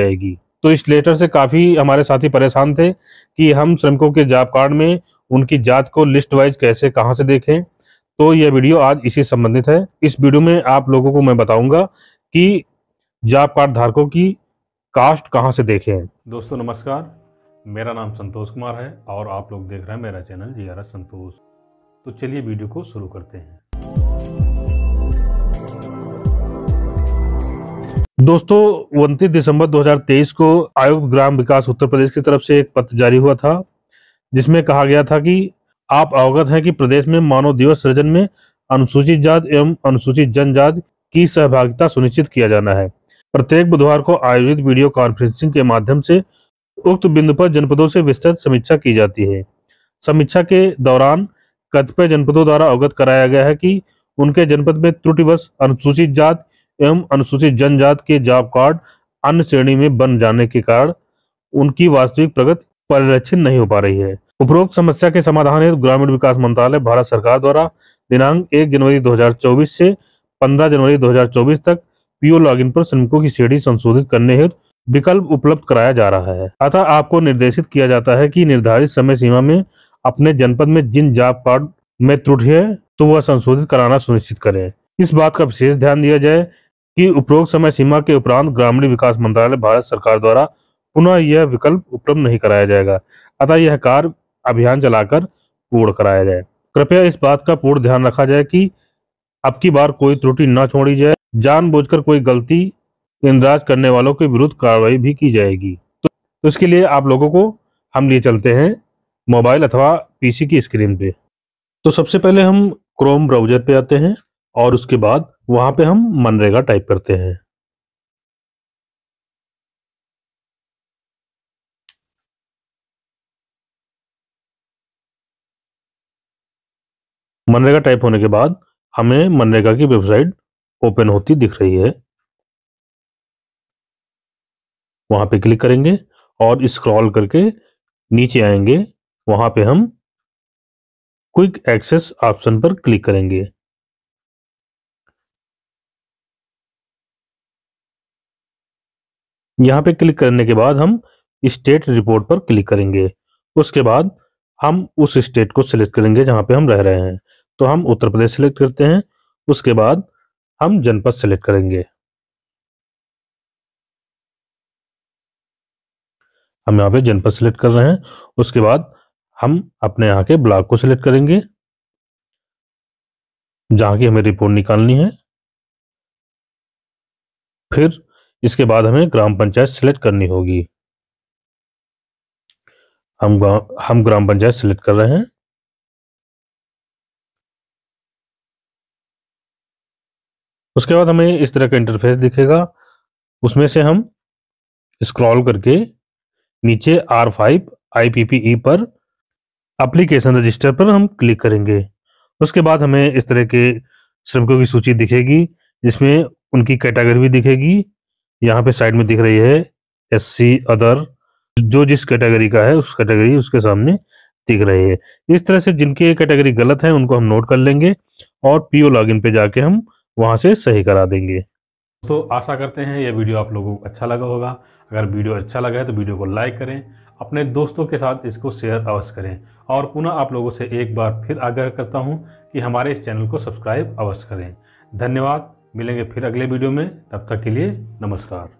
जाएगी तो इस लेटर से काफ़ी हमारे साथी परेशान थे कि हम श्रमिकों के जॉब कार्ड में उनकी जात को लिस्ट वाइज कैसे कहाँ से देखें तो यह वीडियो आज इसी संबंधित है इस वीडियो में आप लोगों को मैं बताऊंगा कि जॉब कार्ड धारकों की कास्ट कहाँ से देखें दोस्तों नमस्कार मेरा नाम संतोष कुमार है और आप लोग देख रहे हैं मेरा चैनल जी संतोष तो चलिए वीडियो को शुरू करते हैं दोस्तों उनतीस दिसंबर 2023 को आयुक्त ग्राम विकास उत्तर प्रदेश की तरफ से एक पत्र जारी हुआ था जिसमें कहा गया था कि आप अवगत हैं कि प्रदेश में मानव दिवस सृजन में अनुसूचित जात एवं अनुसूचित जनजात की सहभागिता सुनिश्चित किया जाना है प्रत्येक बुधवार को आयोजित वीडियो कॉन्फ्रेंसिंग के माध्यम से उक्त बिंदु पर जनपदों से विस्तृत समीक्षा की जाती है समीक्षा के दौरान कतिपय जनपदों द्वारा अवगत कराया गया है कि उनके जनपद में त्रुटिवश अनुसूचित जाति एवं अनुसूचित जनजात के जॉब कार्ड अन्य श्रेणी में बन जाने के कारण उनकी वास्तविक प्रगति परिलक्षित नहीं हो पा रही है उपरोक्त समस्या के समाधान हेतु ग्रामीण विकास मंत्रालय भारत सरकार द्वारा दिनांक एक जनवरी दो से पंद्रह जनवरी दो तक पीओ लॉगिन पर श्रमिकों की श्रेणी संशोधित करने हेतु विकल्प उपलब्ध कराया जा रहा है अतः आपको निर्देशित किया जाता है कि निर्धारित समय सीमा में अपने जनपद में जिन जॉब कार्ड में त्रुटि है तो वह संशोधित कराना सुनिश्चित करें इस बात का विशेष ध्यान दिया जाए कि उपरोक्त समय सीमा के उपरांत ग्रामीण विकास मंत्रालय भारत सरकार द्वारा पुनः यह विकल्प उपलब्ध नहीं कराया जाएगा अतः यह कार्य अभियान चलाकर पूर्ण कराया जाए कृपया इस बात का पूर्ण ध्यान रखा जाए कि अब की बार कोई त्रुटि न छोड़ी जाए जानबूझकर कोई गलती इंदराज करने वालों के विरुद्ध कार्रवाई भी की जाएगी तो, तो इसके लिए आप लोगों को हम लिए चलते हैं मोबाइल अथवा पीसी की स्क्रीन पे तो सबसे पहले हम क्रोम ब्राउजर पे आते हैं और उसके बाद वहां पे हम मनरेगा टाइप करते हैं मनरेगा टाइप होने के बाद हमें मनरेगा की वेबसाइट ओपन होती दिख रही है वहां पे क्लिक करेंगे और स्क्रॉल करके नीचे आएंगे वहां पे हम क्विक एक्सेस ऑप्शन पर क्लिक करेंगे यहाँ पे क्लिक करने के बाद हम स्टेट रिपोर्ट पर क्लिक करेंगे उसके बाद हम उस स्टेट को सिलेक्ट करेंगे जहाँ पे हम रह रहे हैं तो हम उत्तर प्रदेश सिलेक्ट करते हैं उसके बाद हम जनपद सिलेक्ट करेंगे हम यहाँ पे जनपद सिलेक्ट कर रहे हैं उसके बाद हम अपने यहाँ के ब्लॉक को सिलेक्ट करेंगे जहाँ की हमें रिपोर्ट निकालनी है फिर इसके बाद हमें ग्राम पंचायत सेलेक्ट करनी होगी हम हम ग्राम पंचायत सेलेक्ट कर रहे हैं उसके बाद हमें इस तरह का इंटरफेस दिखेगा उसमें से हम स्क्रॉल करके नीचे आर फाइव आई पर एप्लीकेशन रजिस्टर पर हम क्लिक करेंगे उसके बाद हमें इस तरह के श्रमिकों की सूची दिखेगी जिसमें उनकी कैटेगरी भी दिखेगी यहाँ पे साइड में दिख रही है एससी अदर जो जिस कैटेगरी का है उस कैटेगरी उसके सामने दिख रही है इस तरह से जिनके कैटेगरी गलत है उनको हम नोट कर लेंगे और पीओ लॉगिन पे जाके हम वहाँ से सही करा देंगे तो आशा करते हैं यह वीडियो आप लोगों को अच्छा लगा होगा अगर वीडियो अच्छा लगा है तो वीडियो को लाइक करें अपने दोस्तों के साथ इसको शेयर अवश्य करें और पुनः आप लोगों से एक बार फिर आग्रह करता हूँ कि हमारे इस चैनल को सब्सक्राइब अवश्य करें धन्यवाद मिलेंगे फिर अगले वीडियो में तब तक के लिए नमस्कार